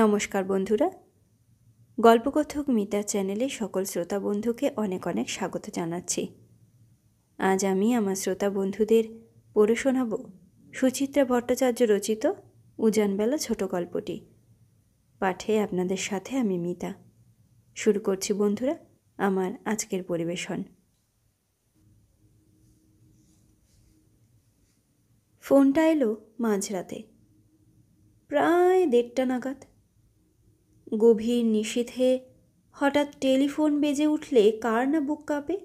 নমস্কার বন্ধুরা গল্পকথক মিতা চ্যানেলে সকল শ্রোতা বন্ধুকে অনেক অনেক স্বাগত জানাচ্ছি আজ আমি আমার শ্রোতা বন্ধুদের পড়ে শোনাব সুচিত্রা ভট্টাচার্য রচিত উজানবেলা ছোট গল্পটি পাঠে আপনাদের সাথে আমি মিতা শুরু করছি বন্ধুরা আমার আজকের পরিবেশন ফোনটা এলো মাঝরাতে প্রায় দেড়টা নাগাদ গভীর নিষেধে হঠাৎ টেলিফোন বেজে উঠলে কার না বুক কাঁপে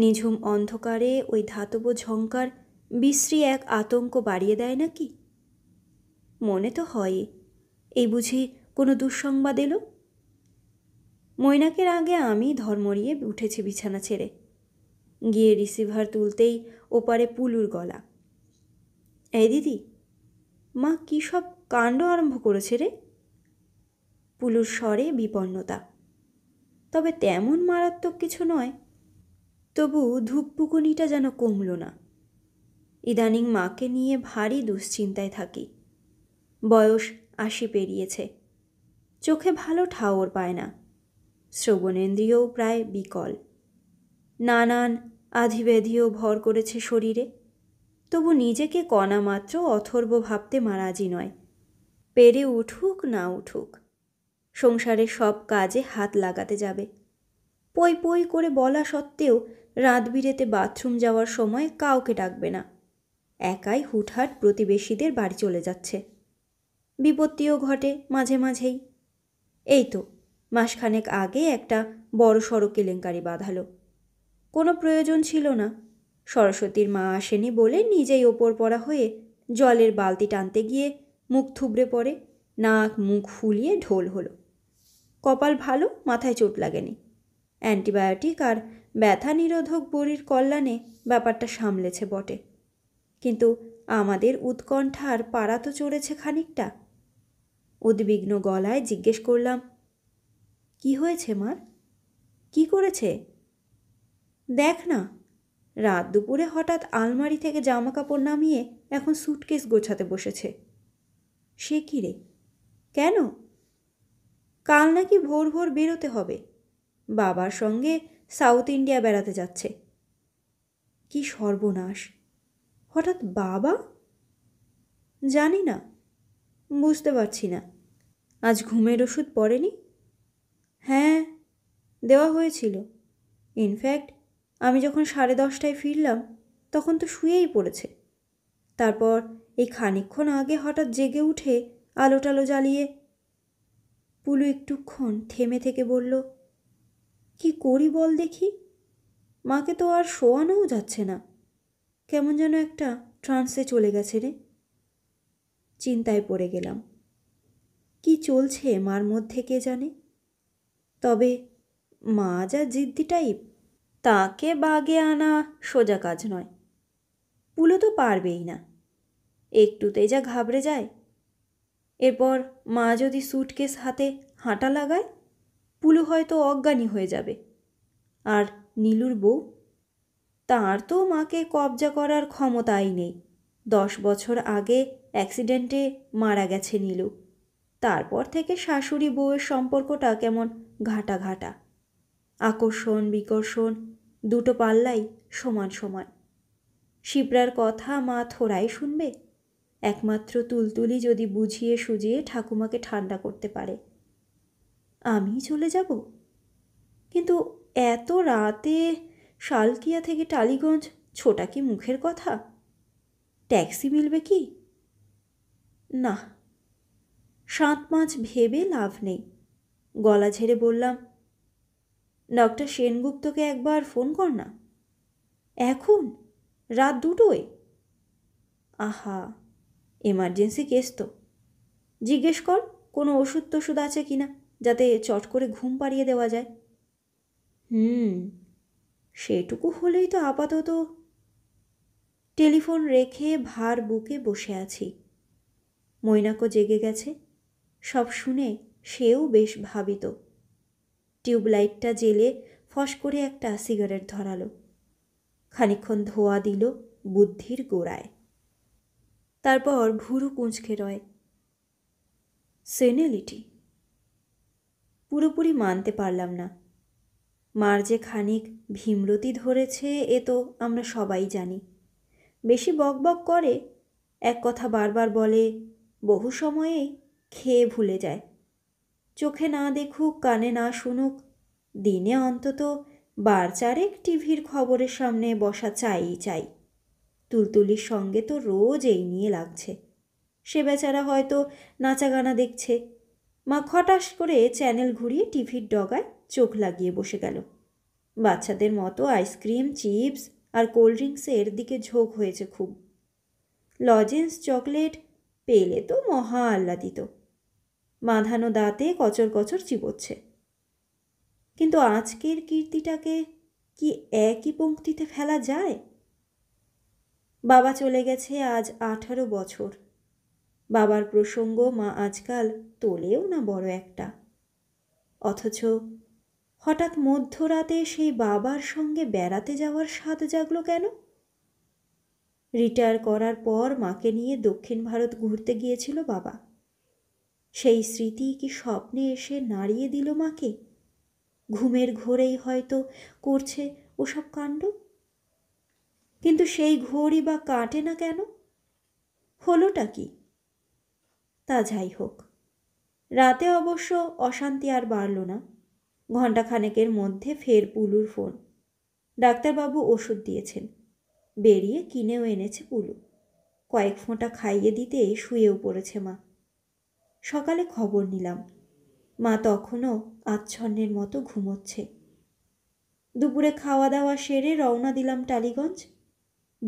নিঝুম অন্ধকারে ওই ধাতব ঝঙ্কার বিশ্রী এক আতঙ্ক বাড়িয়ে দেয় নাকি মনে তো হয় এই বুঝি কোনো দুঃসংবাদ এলো মৈনাকের আগে আমি ধর্মরিয়ে উঠেছি বিছানা ছেড়ে গিয়ে রিসিভার তুলতেই ওপারে পুলুর গলা এই দিদি মা কী সব কাণ্ড আরম্ভ করেছে রে পুলুর স্বরে বিপন্নতা তবে তেমন মারাত্মক কিছু নয় তবু ধূপপুকুনিটা যেন কমল না ইদানিং মাকে নিয়ে ভারী দুশ্চিন্তায় থাকি বয়স আশি পেরিয়েছে চোখে ভালো ঠাওর পায় না শ্রবণেন্দ্রিয়ও প্রায় বিকল নানান আধিবেধিও ভর করেছে শরীরে তবু নিজেকে কণা মাত্র অথর্ব ভাবতে মারাজি নয় পেরে উঠুক না উঠুক সংসারের সব কাজে হাত লাগাতে যাবে পই পই করে বলা সত্ত্বেও রাত বিরেতে বাথরুম যাওয়ার সময় কাউকে ডাকবে না একাই হুটহাট প্রতিবেশীদের বাড়ি চলে যাচ্ছে বিপত্তিও ঘটে মাঝে মাঝেই এই তো মাসখানেক আগে একটা বড় সড়ো কেলেঙ্কারি বাঁধালো কোনো প্রয়োজন ছিল না সরস্বতীর মা আসেনি বলে নিজেই ওপর পড়া হয়ে জলের বালতি টানতে গিয়ে মুখ থুবড়ে পড়ে নাক মুখ ফুলিয়ে ঢোল হলো কপাল ভালো মাথায় চোট লাগেনি অ্যান্টিবায়োটিক আর ব্যথা নিরোধক বড়ির কল্যাণে ব্যাপারটা সামলেছে বটে কিন্তু আমাদের উৎকণ্ঠার পাড়া তো চড়েছে খানিকটা উদ্বিগ্ন গলায় জিজ্ঞেস করলাম কি হয়েছে মার কি করেছে দেখ না রাত দুপুরে হঠাৎ আলমারি থেকে জামা কাপড় নামিয়ে এখন সুটকেস গোছাতে বসেছে সে কী রে কেন কাল নাকি ভোর ভোর বেরোতে হবে বাবার সঙ্গে সাউথ ইন্ডিয়া বেড়াতে যাচ্ছে কি সর্বনাশ হঠাৎ বাবা জানি না বুঝতে পারছি না আজ ঘুমের ওষুধ পড়েনি হ্যাঁ দেওয়া হয়েছিল ইনফ্যাক্ট আমি যখন সাড়ে দশটায় ফিরলাম তখন তো শুয়েই পড়েছে তারপর এই খানিক্ষণ আগে হঠাৎ জেগে উঠে আলো টালো জ্বালিয়ে পুলু একটুক্ষণ থেমে থেকে বলল কি করি বল দেখি মাকে তো আর শোয়ানোও যাচ্ছে না কেমন যেন একটা ট্রান্সে চলে গেছে রে চিন্তায় পড়ে গেলাম কি চলছে মার মধ্যে কে জানে তবে মা যা জিদ্দি টাইপ তাকে বাগে আনা সোজা কাজ নয় পুলো তো পারবেই না একটুতেই যা ঘাবড়ে যায় এরপর মা যদি স্যুটকেস হাতে হাঁটা লাগায় পুলু হয়তো অজ্ঞানী হয়ে যাবে আর নীলুর বউ তার তো মাকে কবজা করার ক্ষমতাই নেই দশ বছর আগে অ্যাক্সিডেন্টে মারা গেছে নীলু তারপর থেকে শাশুড়ি বউয়ের সম্পর্কটা কেমন ঘাটা ঘাটা আকর্ষণ বিকর্ষণ দুটো পাল্লাই সমান সমান শিপড়ার কথা মা থোড়াই শুনবে একমাত্র তুলতুলি যদি বুঝিয়ে সুজিয়ে ঠাকুমাকে ঠান্ডা করতে পারে আমি চলে যাব কিন্তু এত রাতে শালকিয়া থেকে টালিগঞ্জ ছোটা কি মুখের কথা ট্যাক্সি মিলবে কি না সাত পাঁচ ভেবে লাভ নেই গলা ঝেড়ে বললাম ডক্টর সেনগুপ্তকে একবার ফোন কর না এখন রাত দুটোয় আহা এমার্জেন্সি কেস তো জিজ্ঞেস কর কোনো ওষুধ টষুধ আছে কি না যাতে চট করে ঘুম পাড়িয়ে দেওয়া যায় হুম সেটুকু হলেই তো আপাতত টেলিফোন রেখে ভার বুকে বসে আছি মৈনাকো জেগে গেছে সব শুনে সেও বেশ ভাবিত টিউবলাইটটা জেলে ফস করে একটা সিগারেট ধরালো খানিক্ষণ ধোয়া দিল বুদ্ধির গোড়ায় তারপর ভুরু কুঁচকে রয় সেনেলিটি পুরোপুরি মানতে পারলাম না মার যে খানিক ভীমরতি ধরেছে এ তো আমরা সবাই জানি বেশি বকবক করে এক কথা বারবার বলে বহু সময়েই খেয়ে ভুলে যায় চোখে না দেখুক কানে না শুনুক দিনে অন্তত বার চারেক টিভির খবরের সামনে বসা চাই চাই তুলতুলির সঙ্গে তো রোজ এই নিয়ে লাগছে সে বেচারা হয়তো নাচাগানা দেখছে মা খটাস করে চ্যানেল ঘুরিয়ে টিভির ডগায় চোখ লাগিয়ে বসে গেল বাচ্চাদের মতো আইসক্রিম চিপস আর কোল্ড ড্রিঙ্কসের দিকে ঝোঁক হয়েছে খুব লজেন্স চকলেট পেলে তো মহা আহ্লাদিত বাঁধানো দাঁতে কচর কচর চিবোচ্ছে কিন্তু আজকের কীর্তিটাকে কি একই পঙ্ক্তিতে ফেলা যায় বাবা চলে গেছে আজ আঠারো বছর বাবার প্রসঙ্গ মা আজকাল তোলেও না বড় একটা অথচ হঠাৎ মধ্যরাতে সেই বাবার সঙ্গে বেড়াতে যাওয়ার স্বাদ জাগলো কেন রিটায়ার করার পর মাকে নিয়ে দক্ষিণ ভারত ঘুরতে গিয়েছিল বাবা সেই স্মৃতি কি স্বপ্নে এসে নাড়িয়ে দিল মাকে ঘুমের ঘোরেই হয়তো করছে ওসব কাণ্ড কিন্তু সেই ঘড়ি বা কাটে না কেন হলোটা কি তা যাই হোক রাতে অবশ্য অশান্তি আর বাড়ল না ঘণ্টাখানেকের মধ্যে ফের পুলুর ফোন ডাক্তারবাবু ওষুধ দিয়েছেন বেরিয়ে কিনেও এনেছে পুলু কয়েক ফোঁটা খাইয়ে দিতে শুয়েও পড়েছে মা সকালে খবর নিলাম মা তখনও আচ্ছন্নের মতো ঘুমোচ্ছে দুপুরে খাওয়া দাওয়া সেরে রওনা দিলাম টালিগঞ্জ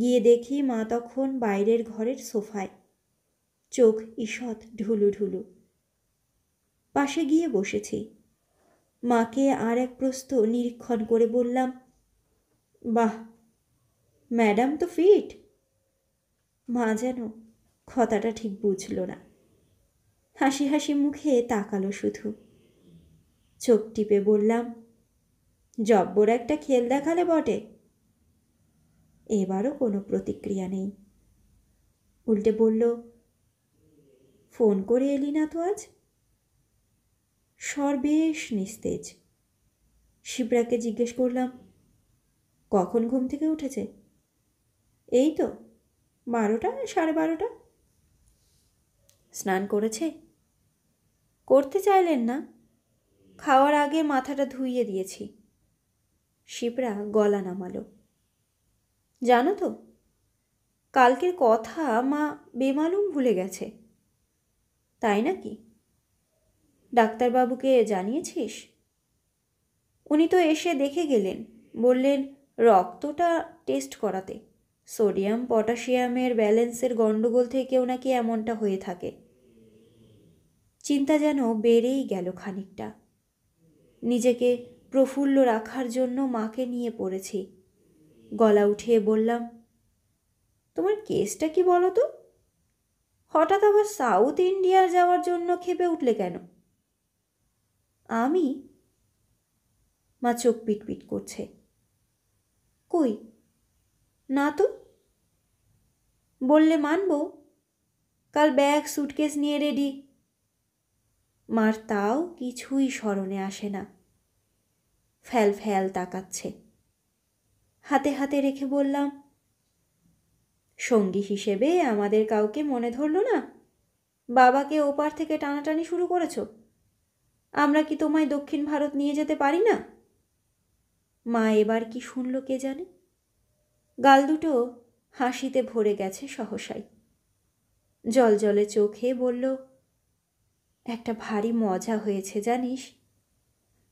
গিয়ে দেখি মা তখন বাইরের ঘরের সোফায় চোখ ঈষৎ ঢুলু ঢুলু পাশে গিয়ে বসেছি মাকে আর এক প্রস্ত নিরীক্ষণ করে বললাম বাহ ম্যাডাম তো ফিট মা যেন কথাটা ঠিক বুঝল না হাসি হাসি মুখে তাকালো শুধু চোখ টিপে বললাম জব্বর একটা খেল দেখালে বটে এবারও কোনো প্রতিক্রিয়া নেই উল্টে বলল ফোন করে এলি না তো আজ স্বর বেশ নিস্তেজ শিবরাকে জিজ্ঞেস করলাম কখন ঘুম থেকে উঠেছে এই তো বারোটা সাড়ে বারোটা স্নান করেছে করতে চাইলেন না খাওয়ার আগে মাথাটা ধুইয়ে দিয়েছি শিবরা গলা নামালো জানো তো কালকের কথা মা বেমালুম ভুলে গেছে তাই নাকি ডাক্তারবাবুকে জানিয়েছিস উনি তো এসে দেখে গেলেন বললেন রক্তটা টেস্ট করাতে সোডিয়াম পটাশিয়ামের ব্যালেন্সের গণ্ডগোল থেকেও নাকি এমনটা হয়ে থাকে চিন্তা যেন বেড়েই গেল খানিকটা নিজেকে প্রফুল্ল রাখার জন্য মাকে নিয়ে পড়েছি গলা উঠিয়ে বললাম তোমার কেসটা কি বলো তো হঠাৎ আবার সাউথ ইন্ডিয়া যাওয়ার জন্য খেপে উঠলে কেন আমি মা চোখ পিটপিট করছে কই না তো বললে মানব কাল ব্যাগ সুটকেস নিয়ে রেডি মার তাও কিছুই স্মরণে আসে না ফ্যাল ফ্যাল তাকাচ্ছে হাতে হাতে রেখে বললাম সঙ্গী হিসেবে আমাদের কাউকে মনে ধরল না বাবাকে ওপার থেকে টানাটানি শুরু করেছ আমরা কি তোমায় দক্ষিণ ভারত নিয়ে যেতে পারি না মা এবার কি শুনল কে জানে গাল দুটো হাসিতে ভরে গেছে সহসাই জল জলে চোখে বলল একটা ভারী মজা হয়েছে জানিস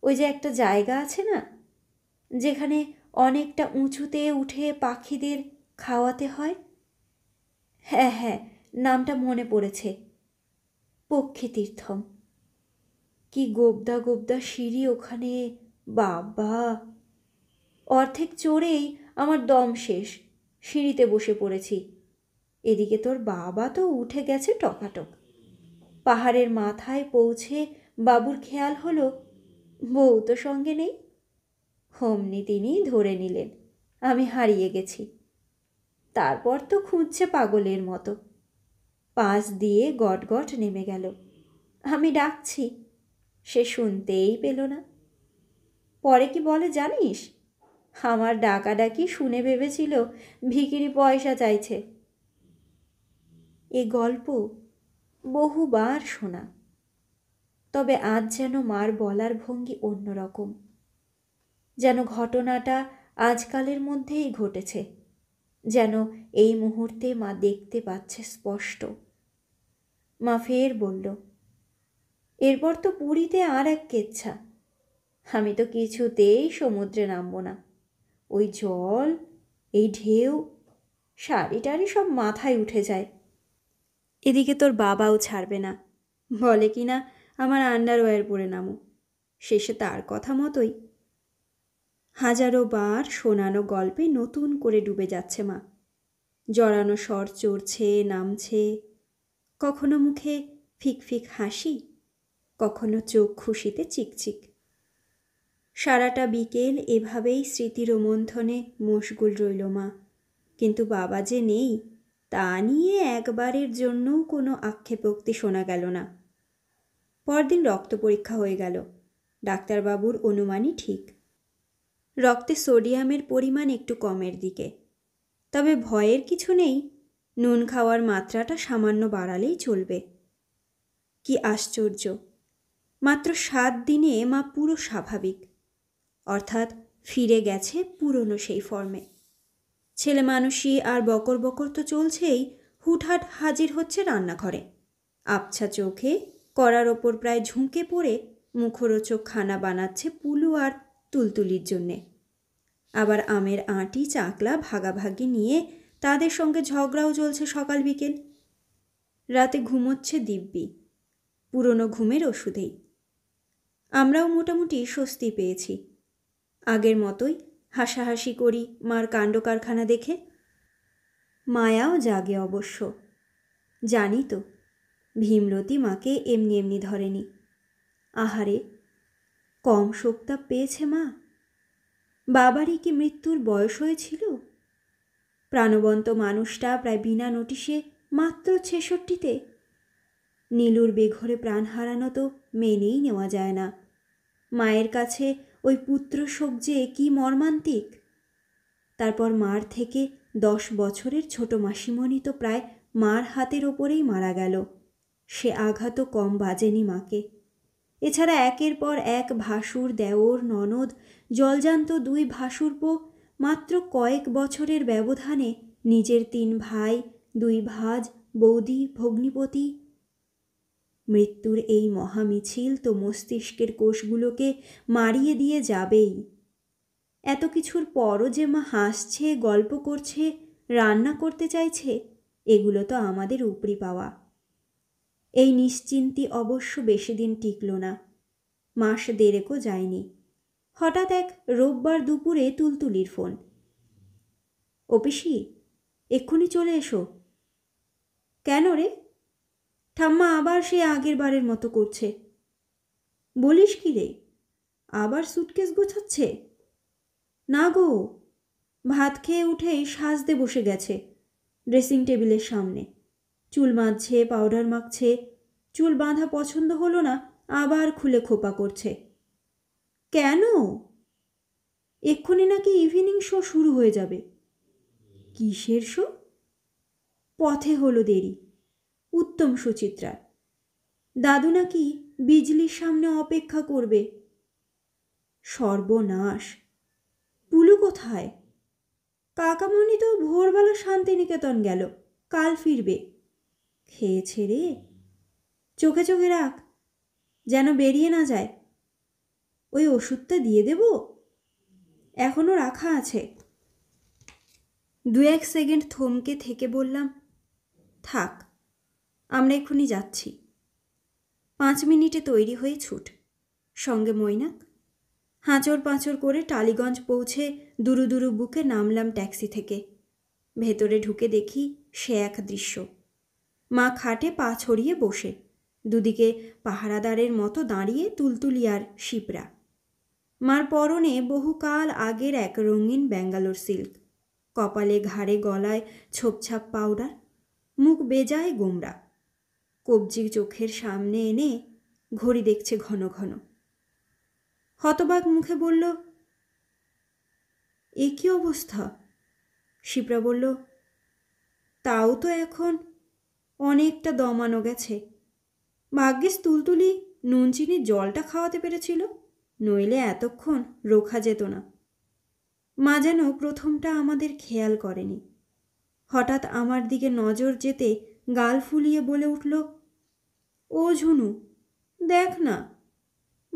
ওই যে একটা জায়গা আছে না যেখানে অনেকটা উঁচুতে উঠে পাখিদের খাওয়াতে হয় হ্যাঁ হ্যাঁ নামটা মনে পড়েছে পক্ষীতীর্থম কি গোবদা গোবদা সিঁড়ি ওখানে বাবা অর্ধেক চড়েই আমার দম শেষ সিঁড়িতে বসে পড়েছি এদিকে তোর বাবা তো উঠে গেছে টকাটক পাহাড়ের মাথায় পৌঁছে বাবুর খেয়াল হলো বউ তো সঙ্গে নেই হোমনি তিনি ধরে নিলেন আমি হারিয়ে গেছি তারপর তো খুঁজছে পাগলের মতো পাশ দিয়ে গটগট নেমে গেল আমি ডাকছি সে শুনতেই পেল না পরে কি বলে জানিস আমার ডাকাডাকি শুনে ভেবেছিল ভিকিরি পয়সা চাইছে এ গল্প বহুবার শোনা তবে আজ যেন মার বলার ভঙ্গি অন্যরকম যেন ঘটনাটা আজকালের মধ্যেই ঘটেছে যেন এই মুহূর্তে মা দেখতে পাচ্ছে স্পষ্ট মা ফের বলল এরপর তো পুরীতে আর এক কেচ্ছা আমি তো কিছুতেই সমুদ্রে নামব না ওই জল এই ঢেউ শাড়ি টাড়ি সব মাথায় উঠে যায় এদিকে তোর বাবাও ছাড়বে না বলে কি না আমার আন্ডারওয়্যার পরে নামো শেষে তার কথা মতোই হাজারো বার শোনানো গল্পে নতুন করে ডুবে যাচ্ছে মা জড়ানো স্বর চড়ছে নামছে কখনো মুখে ফিকফিক হাসি কখনো চোখ খুশিতে চিকচিক সারাটা বিকেল এভাবেই স্মৃতির মন্থনে মশগুল রইল মা কিন্তু বাবা যে নেই তা নিয়ে একবারের জন্যও কোনো আক্ষেপোক্তি শোনা গেল না পরদিন রক্ত পরীক্ষা হয়ে গেল ডাক্তারবাবুর অনুমানই ঠিক রক্তে সোডিয়ামের পরিমাণ একটু কমের দিকে তবে ভয়ের কিছু নেই নুন খাওয়ার মাত্রাটা সামান্য বাড়ালেই চলবে কি আশ্চর্য মাত্র সাত দিনে মা পুরো স্বাভাবিক অর্থাৎ ফিরে গেছে পুরনো সেই ফর্মে ছেলে মানুষই আর বকর বকর তো চলছেই হুটহাট হাজির হচ্ছে রান্নাঘরে আবছা চোখে করার ওপর প্রায় ঝুঁকে পড়ে মুখরোচক খানা বানাচ্ছে পুলু আর তুলতুলির জন্যে আবার আমের আঁটি চাকলা ভাগাভাগি নিয়ে তাদের সঙ্গে ঝগড়াও চলছে সকাল বিকেল রাতে ঘুমোচ্ছে দিব্যি পুরনো ঘুমের ওষুধেই আমরাও মোটামুটি স্বস্তি পেয়েছি আগের মতোই হাসাহাসি করি মার কাণ্ড কারখানা দেখে মায়াও জাগে অবশ্য জানি তো ভীমরতি মাকে এমনি এমনি ধরেনি আহারে কম শোকতাপ পেয়েছে মা বাবারই কি মৃত্যুর বয়স হয়েছিল প্রাণবন্ত মানুষটা প্রায় বিনা নোটিশে মাত্র ছেষট্টিতে নীলুর বেঘরে প্রাণ হারানো তো মেনেই নেওয়া যায় না মায়ের কাছে ওই পুত্র শোক যে কি মর্মান্তিক তারপর মার থেকে দশ বছরের ছোট মাসিমণি তো প্রায় মার হাতের ওপরেই মারা গেল সে আঘাতও কম বাজেনি মাকে এছাড়া একের পর এক ভাসুর দেওর ননদ জলজান্ত দুই ভাসুরপ মাত্র কয়েক বছরের ব্যবধানে নিজের তিন ভাই দুই ভাজ বৌদি ভগ্নিপতি মৃত্যুর এই মহামিছিল তো মস্তিষ্কের কোষগুলোকে মারিয়ে দিয়ে যাবেই এত কিছুর পরও যে মা হাসছে গল্প করছে রান্না করতে চাইছে এগুলো তো আমাদের উপরি পাওয়া এই নিশ্চিন্তি অবশ্য বেশি দিন টিকল না মাস দেড়েকও যায়নি হঠাৎ এক রোববার দুপুরে তুলতুলির ফোন অপিসি এক্ষুনি চলে এসো কেন রে ঠাম্মা আবার সে আগের বারের মতো করছে বলিস কি রে আবার সুটকেস গোছাচ্ছে না গো ভাত খেয়ে উঠেই সাজতে বসে গেছে ড্রেসিং টেবিলের সামনে চুল বাঁধছে পাউডার মাখছে চুল বাঁধা পছন্দ হলো না আবার খুলে খোপা করছে কেন এক্ষুনি নাকি ইভিনিং শো শুরু হয়ে যাবে কিসের শো পথে হলো দেরি উত্তম সুচিত্রার দাদু নাকি বিজলির সামনে অপেক্ষা করবে সর্বনাশ পুলু কোথায় কাকামণি তো ভোরবেলা শান্তিনিকেতন গেল কাল ফিরবে খেয়েছে রে চোখে চোখে রাখ যেন বেরিয়ে না যায় ওই ওষুধটা দিয়ে দেব এখনও রাখা আছে দু এক সেকেন্ড থমকে থেকে বললাম থাক আমরা এক্ষুনি যাচ্ছি পাঁচ মিনিটে তৈরি হয়ে ছুট সঙ্গে মৈনাক হাঁচড় পাঁচড় করে টালিগঞ্জ পৌঁছে দুরু দুরু বুকে নামলাম ট্যাক্সি থেকে ভেতরে ঢুকে দেখি সে এক দৃশ্য মা খাটে পা ছড়িয়ে বসে দুদিকে পাহারাদারের মতো দাঁড়িয়ে তুলতুলিয়ার শিপরা মার পরনে বহুকাল আগের এক রঙিন ব্যাঙ্গালোর সিল্ক কপালে ঘাড়ে গলায় ছোপছাপ পাউডার মুখ বেজায় গোমরা কবজি চোখের সামনে এনে ঘড়ি দেখছে ঘন ঘন হতবাক মুখে বলল এ কী অবস্থা শিপ্রা বলল তাও তো এখন অনেকটা দমানো গেছে ভাগ্যিস তুলতুলি নুন চিনির জলটা খাওয়াতে পেরেছিল নইলে এতক্ষণ রোখা যেত না মা যেন প্রথমটা আমাদের খেয়াল করেনি হঠাৎ আমার দিকে নজর যেতে গাল ফুলিয়ে বলে উঠল ও ঝুনু দেখ না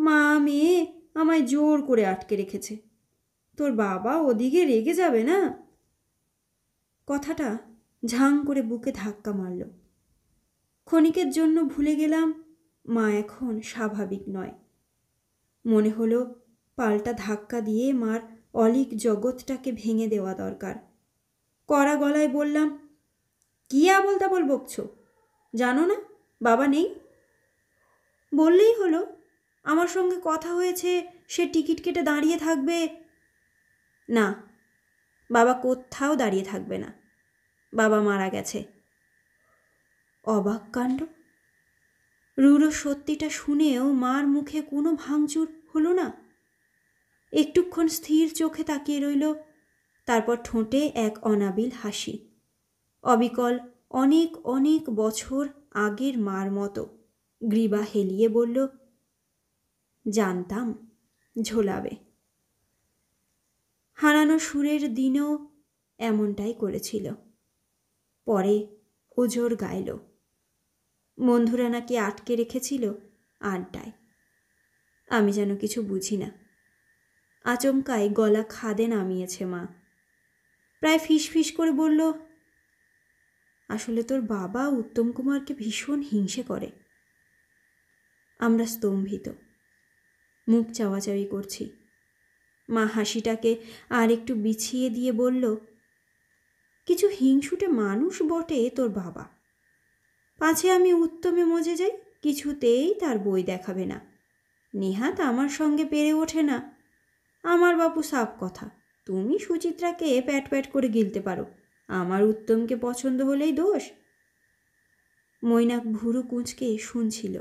মা মেয়ে আমায় জোর করে আটকে রেখেছে তোর বাবা ওদিকে রেগে যাবে না কথাটা ঝাং করে বুকে ধাক্কা মারল ক্ষণিকের জন্য ভুলে গেলাম মা এখন স্বাভাবিক নয় মনে হলো পাল্টা ধাক্কা দিয়ে মার অলিক জগৎটাকে ভেঙে দেওয়া দরকার কড়া গলায় বললাম কি আবল তাবল বকছ জানো না বাবা নেই বললেই হলো আমার সঙ্গে কথা হয়েছে সে টিকিট কেটে দাঁড়িয়ে থাকবে না বাবা কোথাও দাঁড়িয়ে থাকবে না বাবা মারা গেছে অবাক কাণ্ড রুরো সত্যিটা শুনেও মার মুখে কোনো ভাঙচুর হলো না একটুক্ষণ স্থির চোখে তাকিয়ে রইল তারপর ঠোঁটে এক অনাবিল হাসি অবিকল অনেক অনেক বছর আগের মার মতো গ্রীবা হেলিয়ে বলল জানতাম ঝোলাবে হারানো সুরের দিনও এমনটাই করেছিল পরে ওজোর গাইল বন্ধুরা নাকি আটকে রেখেছিল আড্ডায় আমি যেন কিছু বুঝি না আচমকায় গলা খাদে নামিয়েছে মা প্রায় ফিস ফিস করে বলল আসলে তোর বাবা উত্তম কুমারকে ভীষণ হিংসে করে আমরা স্তম্ভিত মুখ চাওয়াচাওয়ি করছি মা হাসিটাকে আর একটু বিছিয়ে দিয়ে বলল কিছু হিংসুটে মানুষ বটে তোর বাবা আছে আমি উত্তমে মজে যাই কিছুতেই তার বই দেখাবে না নেহাত আমার সঙ্গে পেরে ওঠে না আমার বাপু সাপ কথা তুমি সুচিত্রাকে প্যাট প্যাট করে গিলতে পারো আমার উত্তমকে পছন্দ হলেই দোষ মৈনাক ভুরু কুঁচকে শুনছিল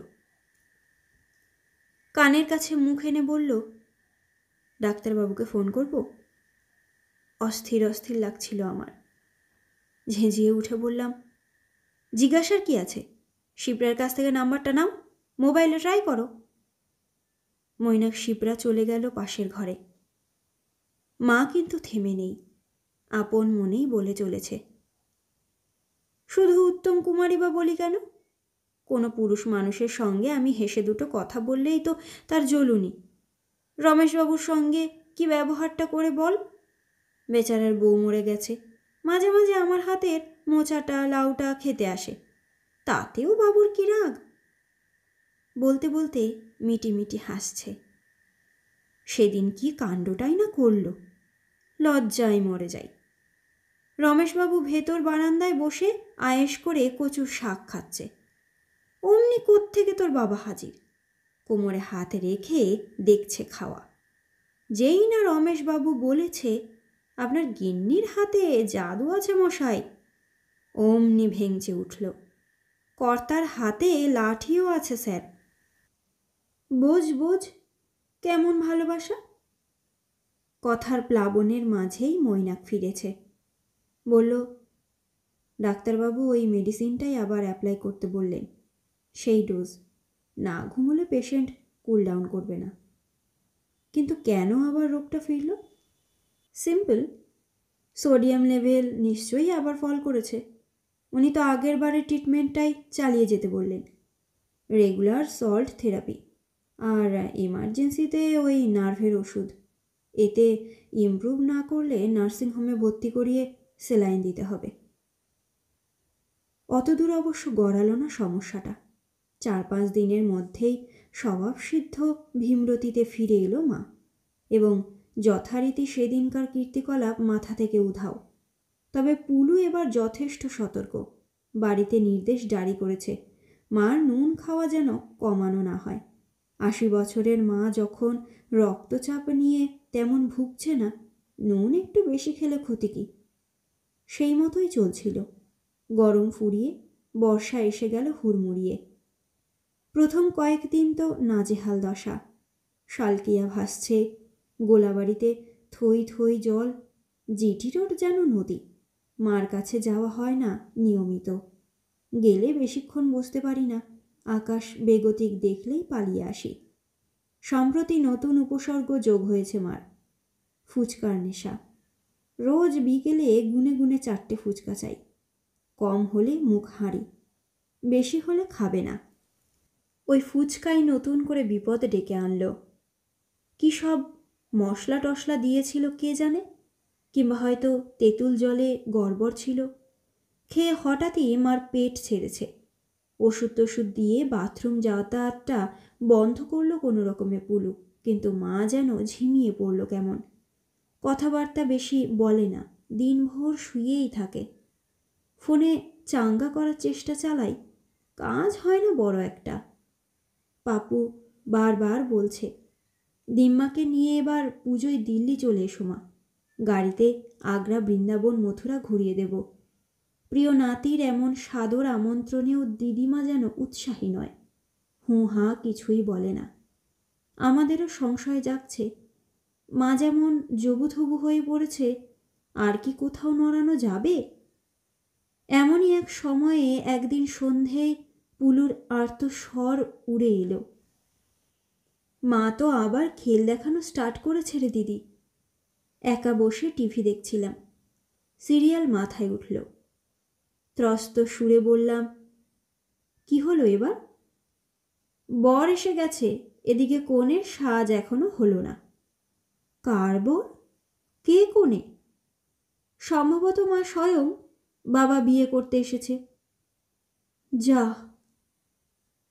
কানের কাছে মুখ এনে বলল ডাক্তারবাবুকে ফোন করব অস্থির অস্থির লাগছিল আমার ঝেঁঝিয়ে উঠে বললাম জিজ্ঞাসার কি আছে শিপ্রার কাছ থেকে নাম্বারটা নাও মোবাইলে ট্রাই করো মৈনাক শিপ্রা চলে গেল পাশের ঘরে মা কিন্তু থেমে নেই আপন মনেই বলে চলেছে শুধু উত্তম কুমারী বা বলি কেন কোনো পুরুষ মানুষের সঙ্গে আমি হেসে দুটো কথা বললেই তো তার জ্বলুনি রমেশবাবুর সঙ্গে কি ব্যবহারটা করে বল বেচারার বউ মরে গেছে মাঝে মাঝে আমার হাতের মোচাটা লাউটা খেতে আসে তাতেও বাবুর কি রাগ বলতে বলতে মিটি মিটি হাসছে সেদিন কি কাণ্ডটাই না করল লজ্জায় মরে যাই রমেশবাবু ভেতর বারান্দায় বসে আয়েস করে কচুর শাক খাচ্ছে অমনি থেকে তোর বাবা হাজির কোমরে হাত রেখে দেখছে খাওয়া যেই না রমেশবাবু বলেছে আপনার গিন্নির হাতে জাদু আছে মশাই অমনি ভেঙচে উঠল কর্তার হাতে লাঠিও আছে স্যার বোঝ বোঝ কেমন ভালোবাসা কথার প্লাবনের মাঝেই মৈনাক ফিরেছে বলল ডাক্তারবাবু ওই মেডিসিনটাই আবার অ্যাপ্লাই করতে বললেন সেই ডোজ না ঘুমোলে পেশেন্ট কুল ডাউন করবে না কিন্তু কেন আবার রোগটা ফিরল সিম্পল সোডিয়াম লেভেল নিশ্চয়ই আবার ফল করেছে উনি তো আগের বারের ট্রিটমেন্টটাই চালিয়ে যেতে বললেন রেগুলার সল্ট থেরাপি আর ইমার্জেন্সিতে ওই নার্ভের ওষুধ এতে ইমপ্রুভ না করলে নার্সিংহোমে ভর্তি করিয়ে সেলাইন দিতে হবে অতদূর অবশ্য গড়ালো না সমস্যাটা চার পাঁচ দিনের মধ্যেই স্বভাবসিদ্ধ ভীমরতিতে ফিরে এলো মা এবং যথারীতি সেদিনকার কীর্তিকলাপ মাথা থেকে উধাও তবে পুলু এবার যথেষ্ট সতর্ক বাড়িতে নির্দেশ জারি করেছে মার নুন খাওয়া যেন কমানো না হয় আশি বছরের মা যখন রক্তচাপ নিয়ে তেমন ভুগছে না নুন একটু বেশি খেলে ক্ষতি কি সেই মতোই চলছিল গরম ফুরিয়ে বর্ষা এসে গেল হুড়মুড়িয়ে প্রথম কয়েকদিন তো নাজেহাল দশা শালকিয়া ভাসছে গোলাবাড়িতে থই থই জল রোড যেন নদী মার কাছে যাওয়া হয় না নিয়মিত গেলে বেশিক্ষণ বসতে পারি না আকাশ বেগতিক দেখলেই পালিয়ে আসি সম্প্রতি নতুন উপসর্গ যোগ হয়েছে মার ফুচকার নেশা রোজ বিকেলে গুনে গুনে চারটে ফুচকা চাই কম হলে মুখ হাঁড়ি বেশি হলে খাবে না ওই ফুচকাই নতুন করে বিপদ ডেকে আনলো কী সব মশলা টশলা দিয়েছিল কে জানে কিংবা হয়তো তেঁতুল জলে গড়বড় ছিল খেয়ে হঠাৎই মার পেট ছেড়েছে ওষুধ টষুধ দিয়ে বাথরুম যাতায়াতটা বন্ধ করলো কোনো রকমে পুলু কিন্তু মা যেন ঝিমিয়ে পড়ল কেমন কথাবার্তা বেশি বলে না দিনভর শুয়েই থাকে ফোনে চাঙ্গা করার চেষ্টা চালাই কাজ হয় না বড় একটা পাপু বারবার বলছে দিম্মাকে নিয়ে এবার পুজোয় দিল্লি চলে এসো মা গাড়িতে আগ্রা বৃন্দাবন মথুরা ঘুরিয়ে দেব প্রিয় নাতির এমন সাদর আমন্ত্রণেও দিদিমা যেন উৎসাহী নয় হুঁ হাঁ কিছুই বলে না আমাদেরও সংশয় জাগছে মা যেমন জবুথবু হয়ে পড়েছে আর কি কোথাও নড়ানো যাবে এমনই এক সময়ে একদিন সন্ধে পুলুর আর্তস্বর উড়ে এলো মা তো আবার খেল দেখানো স্টার্ট করেছে রে দিদি একা বসে টিভি দেখছিলাম সিরিয়াল মাথায় উঠল ত্রস্ত সুরে বললাম কি হলো এবার বর এসে গেছে এদিকে কোণের সাজ এখনো হলো না কার বর কে কোণে সম্ভবত মা স্বয়ং বাবা বিয়ে করতে এসেছে যা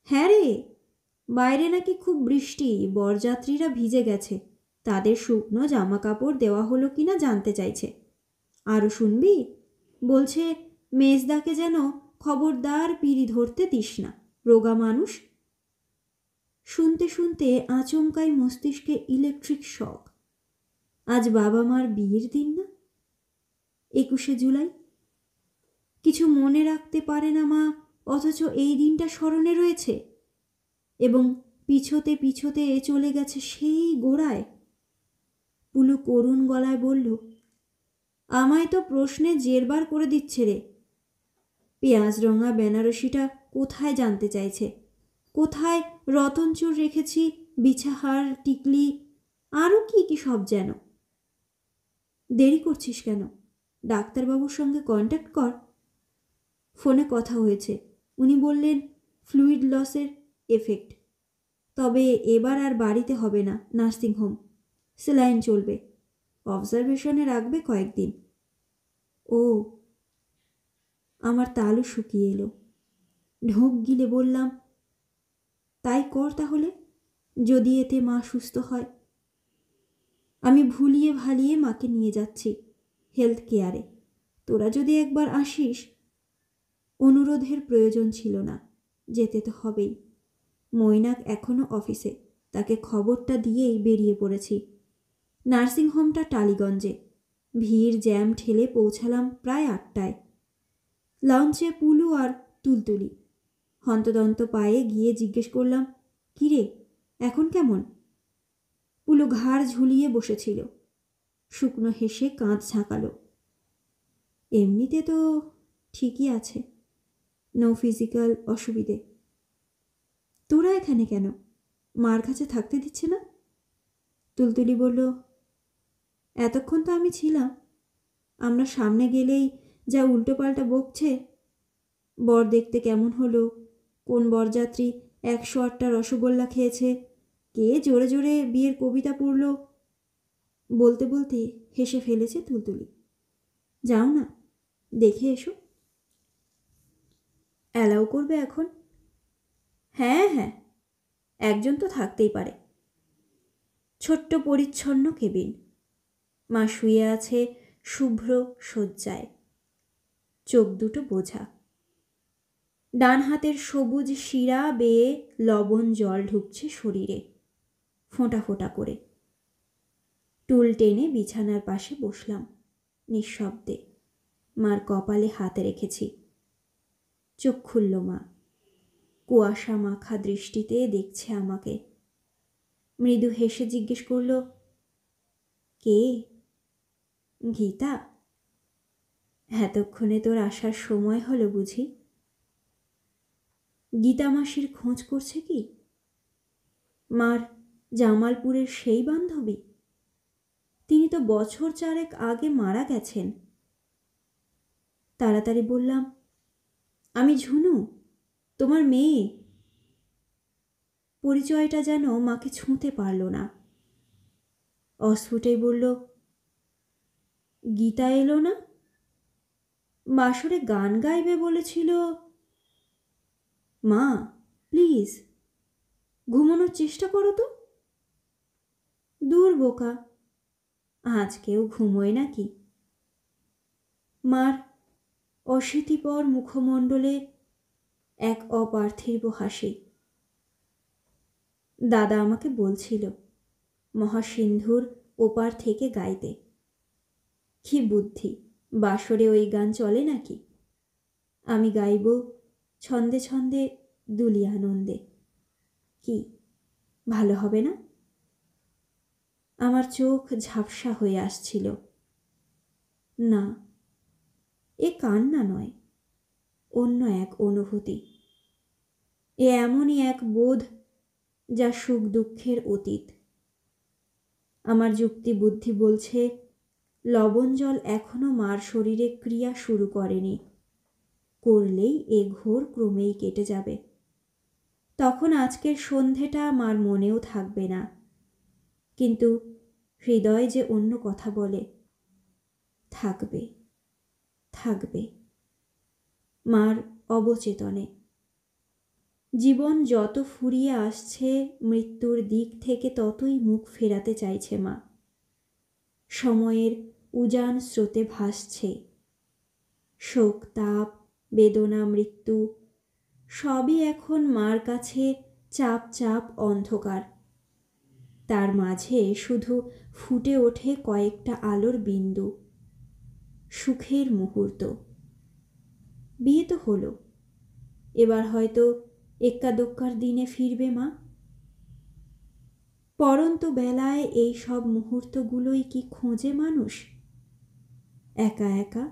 হ্যাঁ রে বাইরে নাকি খুব বৃষ্টি বরযাত্রীরা ভিজে গেছে তাদের শুকনো জামা কাপড় দেওয়া হলো কিনা জানতে চাইছে আরও শুনবি বলছে মেজদাকে যেন খবরদার পিড়ি ধরতে দিস না রোগা মানুষ শুনতে শুনতে আচমকাই মস্তিষ্কে ইলেকট্রিক শক আজ বাবা মার বিয়ের দিন না একুশে জুলাই কিছু মনে রাখতে পারে না মা অথচ এই দিনটা স্মরণে রয়েছে এবং পিছতে পিছতে এ চলে গেছে সেই গোড়ায় পুলু করুণ গলায় বলল আমায় তো প্রশ্নে জেরবার করে দিচ্ছে রে পেঁয়াজ রঙা বেনারসিটা কোথায় জানতে চাইছে কোথায় রতনচুর রেখেছি বিছাহার টিকলি আরও কি কি সব যেন দেরি করছিস কেন ডাক্তারবাবুর সঙ্গে কন্ট্যাক্ট কর ফোনে কথা হয়েছে উনি বললেন ফ্লুইড লসের এফেক্ট তবে এবার আর বাড়িতে হবে না নার্সিংহোম সেলাইন চলবে অবজারভেশনে রাখবে কয়েকদিন ও আমার তালু শুকিয়ে এলো ঢোক গিলে বললাম তাই কর তাহলে যদি এতে মা সুস্থ হয় আমি ভুলিয়ে ভালিয়ে মাকে নিয়ে যাচ্ছি হেলথ কেয়ারে তোরা যদি একবার আসিস অনুরোধের প্রয়োজন ছিল না যেতে তো হবেই মৈনাক এখনও অফিসে তাকে খবরটা দিয়েই বেরিয়ে পড়েছি নার্সিংহোমটা টালিগঞ্জে ভিড় জ্যাম ঠেলে পৌঁছালাম প্রায় আটটায় লঞ্চে পুলু আর তুলতুলি হন্তদন্ত পায়ে গিয়ে জিজ্ঞেস করলাম কিরে এখন কেমন পুলু ঘাড় ঝুলিয়ে বসেছিল শুকনো হেসে কাঁধ ঝাঁকালো এমনিতে তো ঠিকই আছে নো ফিজিক্যাল অসুবিধে তোরা এখানে কেন মার কাছে থাকতে দিচ্ছে না তুলতুলি বলল এতক্ষণ তো আমি ছিলাম আমরা সামনে গেলেই যা উল্টো পাল্টা বকছে বর দেখতে কেমন হলো কোন বরযাত্রী একশো আটটা রসগোল্লা খেয়েছে কে জোরে জোরে বিয়ের কবিতা পড়ল বলতে বলতে হেসে ফেলেছে তুলতুলি যাও না দেখে এসো অ্যালাউ করবে এখন হ্যাঁ হ্যাঁ একজন তো থাকতেই পারে ছোট্ট পরিচ্ছন্ন কেবিন মা শুয়ে আছে শুভ্র শয্যায় চোখ দুটো বোঝা ডান হাতের সবুজ শিরা বেয়ে লবণ জল ঢুকছে শরীরে ফোঁটা ফোঁটা করে টুল টেনে বিছানার পাশে বসলাম নিঃশব্দে মার কপালে হাত রেখেছি চোখ খুলল মা কুয়াশা মাখা দৃষ্টিতে দেখছে আমাকে মৃদু হেসে জিজ্ঞেস করল কে গীতা এতক্ষণে তোর আসার সময় হলো বুঝি গীতা মাসির খোঁজ করছে কি মার জামালপুরের সেই বান্ধবী তিনি তো বছর চারেক আগে মারা গেছেন তাড়াতাড়ি বললাম আমি ঝুনু তোমার মেয়ে পরিচয়টা যেন মাকে ছুঁতে পারল না অস্ফুটেই বলল গীতা এলো না মাসরে গান গাইবে বলেছিল মা প্লিজ ঘুমানোর চেষ্টা করো তো দূর বোকা আজ কেউ ঘুমোয় নাকি মার অশীতিপর মুখমণ্ডলে এক অপার্থিব হাসি দাদা আমাকে বলছিল মহাসিন্ধুর ওপার থেকে গাইতে কি বুদ্ধি বাসরে ওই গান চলে নাকি আমি গাইব ছন্দে ছন্দে দুলি আনন্দে কি ভালো হবে না আমার চোখ ঝাপসা হয়ে আসছিল না এ কান্না নয় অন্য এক অনুভূতি এ এমনই এক বোধ যা সুখ দুঃখের অতীত আমার যুক্তি বুদ্ধি বলছে লবণ জল এখনও মার শরীরে ক্রিয়া শুরু করেনি করলেই এ ঘোর ক্রমেই কেটে যাবে তখন আজকের সন্ধেটা মার মনেও থাকবে না কিন্তু হৃদয় যে অন্য কথা বলে থাকবে থাকবে মার অবচেতনে জীবন যত ফুরিয়ে আসছে মৃত্যুর দিক থেকে ততই মুখ ফেরাতে চাইছে মা সময়ের উজান স্রোতে ভাসছে শোক তাপ বেদনা মৃত্যু সবই এখন মার কাছে চাপ চাপ অন্ধকার তার মাঝে শুধু ফুটে ওঠে কয়েকটা আলোর বিন্দু সুখের মুহূর্ত বিয়ে তো হলো এবার হয়তো এক্কা দোক্কার দিনে ফিরবে মা পরন্ত বেলায় এই সব মুহূর্তগুলোই কি খোঁজে মানুষ একা একা